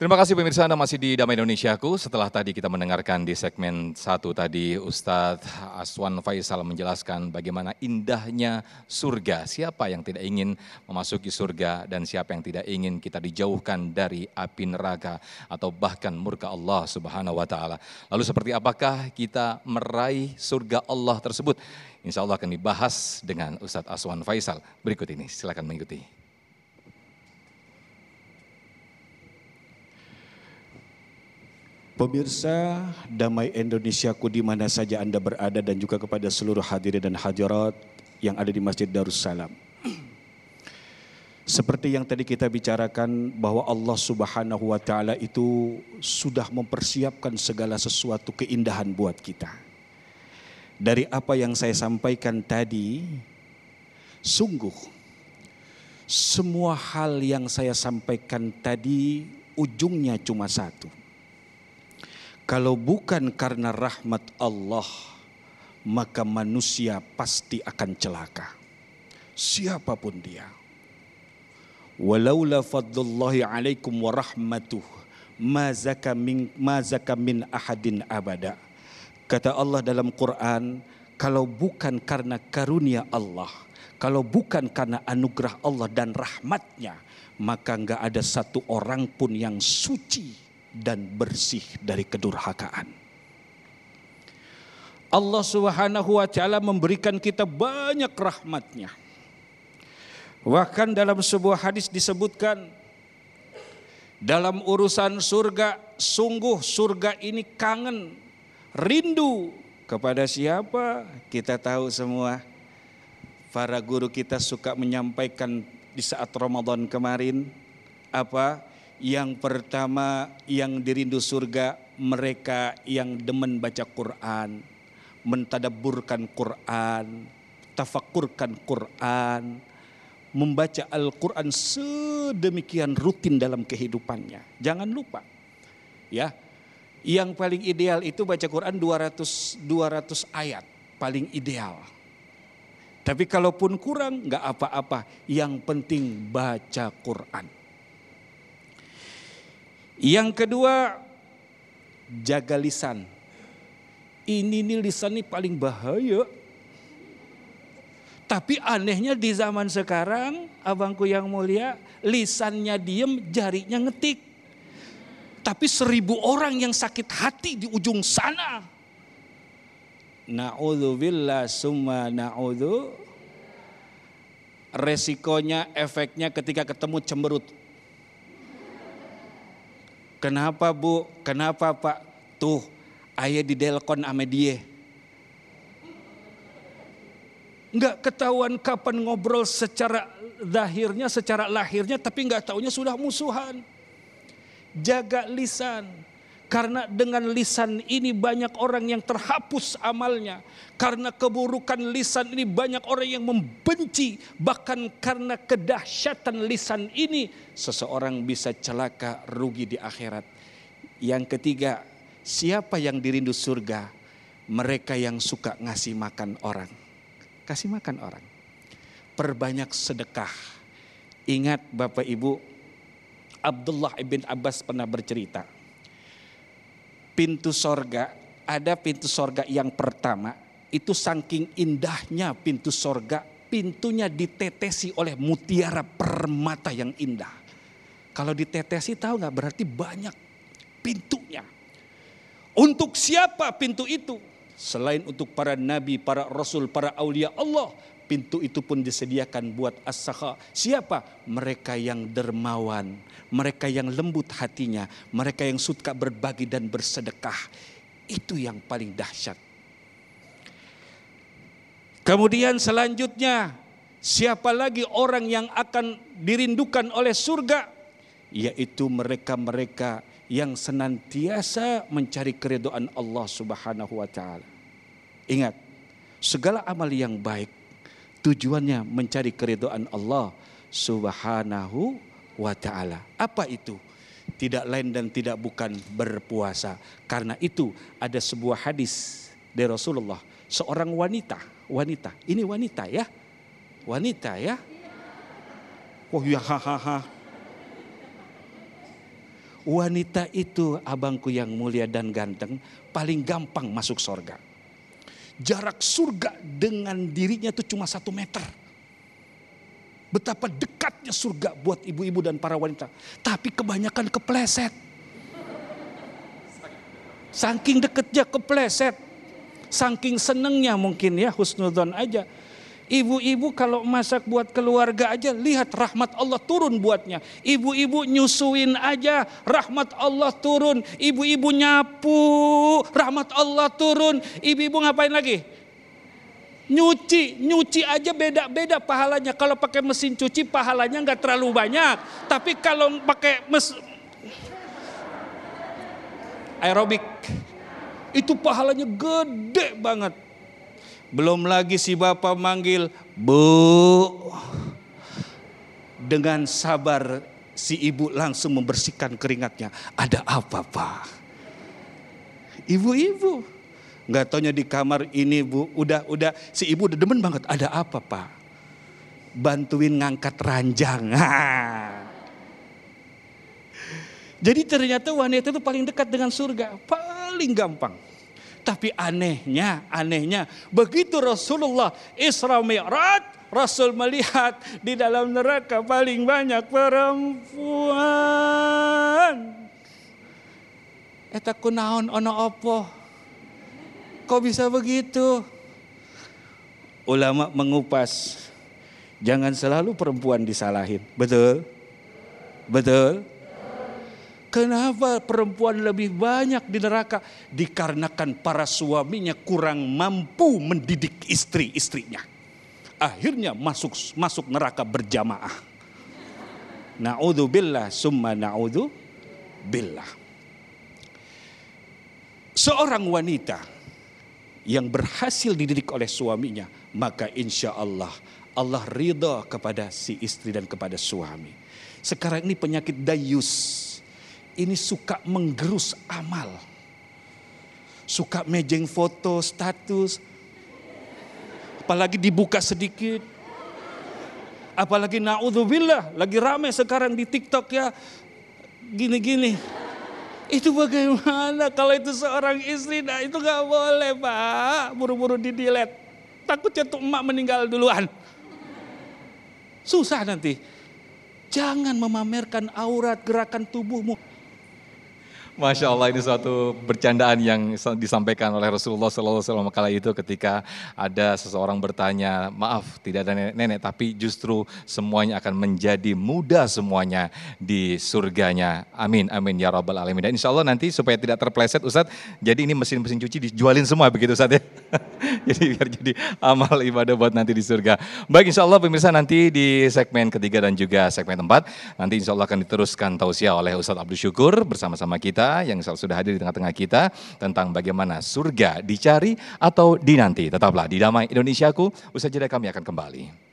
Terima kasih pemirsa Anda masih di Damai Indonesiaku. Setelah tadi kita mendengarkan di segmen satu tadi Ustadz Aswan Faisal menjelaskan bagaimana indahnya surga. Siapa yang tidak ingin memasuki surga dan siapa yang tidak ingin kita dijauhkan dari api neraka atau bahkan murka Allah Subhanahu wa taala. Lalu seperti apakah kita meraih surga Allah tersebut? Insya Allah akan dibahas dengan Ustadz Aswan Faisal. Berikut ini silakan mengikuti. Pemirsa, damai Indonesiaku di mana saja Anda berada dan juga kepada seluruh hadirin dan hadirat yang ada di Masjid Darussalam. Seperti yang tadi kita bicarakan bahwa Allah Subhanahu wa taala itu sudah mempersiapkan segala sesuatu keindahan buat kita. Dari apa yang saya sampaikan tadi, sungguh semua hal yang saya sampaikan tadi ujungnya cuma satu. Kalau bukan karena rahmat Allah, maka manusia pasti akan celaka. Siapapun dia. Walaula fadlullahi alaikum warahmatuh. min ma min ahadin abada. Kata Allah dalam Quran, kalau bukan karena karunia Allah, kalau bukan karena anugerah Allah dan rahmatnya, maka enggak ada satu orang pun yang suci dan bersih dari kedurhakaan. Allah Subhanahu wa taala memberikan kita banyak rahmatnya. Bahkan dalam sebuah hadis disebutkan dalam urusan surga sungguh surga ini kangen rindu kepada siapa kita tahu semua para guru kita suka menyampaikan di saat Ramadan kemarin apa yang pertama yang dirindu surga mereka yang demen baca Quran, mentadaburkan Quran, tafakurkan Quran, membaca Al-Quran sedemikian rutin dalam kehidupannya. Jangan lupa. Ya, yang paling ideal itu baca Quran 200 200 ayat paling ideal. Tapi kalaupun kurang nggak apa-apa, yang penting baca Quran. Yang kedua, jaga lisan. Ini nih lisan nih paling bahaya. Tapi anehnya di zaman sekarang, abangku yang mulia, lisannya diem, jarinya ngetik. Tapi seribu orang yang sakit hati di ujung sana. Na'udzubillah summa na'udzu. Resikonya, efeknya ketika ketemu cemberut. Kenapa bu? Kenapa pak? Tuh, ayah di Delkon sama dia. Nggak ketahuan kapan ngobrol secara zahirnya, secara lahirnya, tapi nggak taunya sudah musuhan. Jaga lisan. Karena dengan lisan ini banyak orang yang terhapus amalnya. Karena keburukan lisan ini banyak orang yang membenci. Bahkan karena kedahsyatan lisan ini seseorang bisa celaka rugi di akhirat. Yang ketiga, siapa yang dirindu surga? Mereka yang suka ngasih makan orang. Kasih makan orang. Perbanyak sedekah. Ingat Bapak Ibu, Abdullah ibn Abbas pernah bercerita pintu sorga, ada pintu sorga yang pertama, itu saking indahnya pintu sorga, pintunya ditetesi oleh mutiara permata yang indah. Kalau ditetesi tahu nggak berarti banyak pintunya. Untuk siapa pintu itu? Selain untuk para nabi, para rasul, para aulia Allah, pintu itu pun disediakan buat as-sakha. Siapa? Mereka yang dermawan, mereka yang lembut hatinya, mereka yang suka berbagi dan bersedekah. Itu yang paling dahsyat. Kemudian selanjutnya, siapa lagi orang yang akan dirindukan oleh surga? Yaitu mereka-mereka yang senantiasa mencari keridoan Allah Subhanahu wa taala. Ingat, segala amal yang baik Tujuannya mencari keridhaan Allah subhanahu wa ta'ala. Apa itu? Tidak lain dan tidak bukan berpuasa. Karena itu ada sebuah hadis dari Rasulullah. Seorang wanita, wanita, ini wanita ya, wanita ya. Oh ya hahaha. Wanita itu abangku yang mulia dan ganteng paling gampang masuk surga jarak surga dengan dirinya itu cuma satu meter. Betapa dekatnya surga buat ibu-ibu dan para wanita. Tapi kebanyakan kepleset. Saking deketnya kepleset. Saking senengnya mungkin ya husnudon aja Ibu-ibu kalau masak buat keluarga aja lihat rahmat Allah turun buatnya. Ibu-ibu nyusuin aja rahmat Allah turun. Ibu-ibu nyapu rahmat Allah turun. Ibu-ibu ngapain lagi? Nyuci, nyuci aja beda-beda pahalanya. Kalau pakai mesin cuci pahalanya nggak terlalu banyak. Tapi kalau pakai mes aerobik itu pahalanya gede banget. Belum lagi si bapak manggil, "Bu." Dengan sabar si ibu langsung membersihkan keringatnya. Ada apa, Pak? Ibu-ibu. Nggak taunya di kamar ini, Bu. Udah, udah. Si ibu udah demen banget. Ada apa, Pak? Bantuin ngangkat ranjang. Jadi ternyata wanita itu paling dekat dengan surga. Paling gampang. Tapi anehnya, anehnya begitu Rasulullah Isra Mi'raj Rasul melihat di dalam neraka paling banyak perempuan. Eta kunaon ono opo. Kok bisa begitu? Ulama mengupas. Jangan selalu perempuan disalahin. Betul? Betul? Kenapa perempuan lebih banyak di neraka? Dikarenakan para suaminya kurang mampu mendidik istri-istrinya. Akhirnya masuk masuk neraka berjamaah. billah, summa na'udhu billah. Seorang wanita yang berhasil dididik oleh suaminya, maka insya Allah Allah ridha kepada si istri dan kepada suami. Sekarang ini penyakit dayus ini suka menggerus amal. Suka mejeng foto, status. Apalagi dibuka sedikit. Apalagi na'udzubillah, lagi rame sekarang di TikTok ya. Gini-gini. Itu bagaimana kalau itu seorang istri? Nah itu gak boleh pak, buru-buru didilet. takut tuh emak meninggal duluan. Susah nanti. Jangan memamerkan aurat gerakan tubuhmu. Masya Allah ini suatu bercandaan yang disampaikan oleh Rasulullah Sallallahu SAW kala itu ketika ada seseorang bertanya, maaf tidak ada nenek-nenek tapi justru semuanya akan menjadi muda semuanya di surganya. Amin, amin ya rabbal alamin. Dan insya Allah nanti supaya tidak terpleset Ustadz, jadi ini mesin-mesin cuci dijualin semua begitu Ustadz ya. jadi biar jadi amal ibadah buat nanti di surga. Baik insya Allah pemirsa nanti di segmen ketiga dan juga segmen empat. Nanti insya Allah akan diteruskan tausiah oleh Ustadz Abdul Syukur bersama-sama kita yang insya sudah hadir di tengah-tengah kita. Tentang bagaimana surga dicari atau dinanti. Tetaplah di Damai Indonesiaku. Usai jeda kami akan kembali.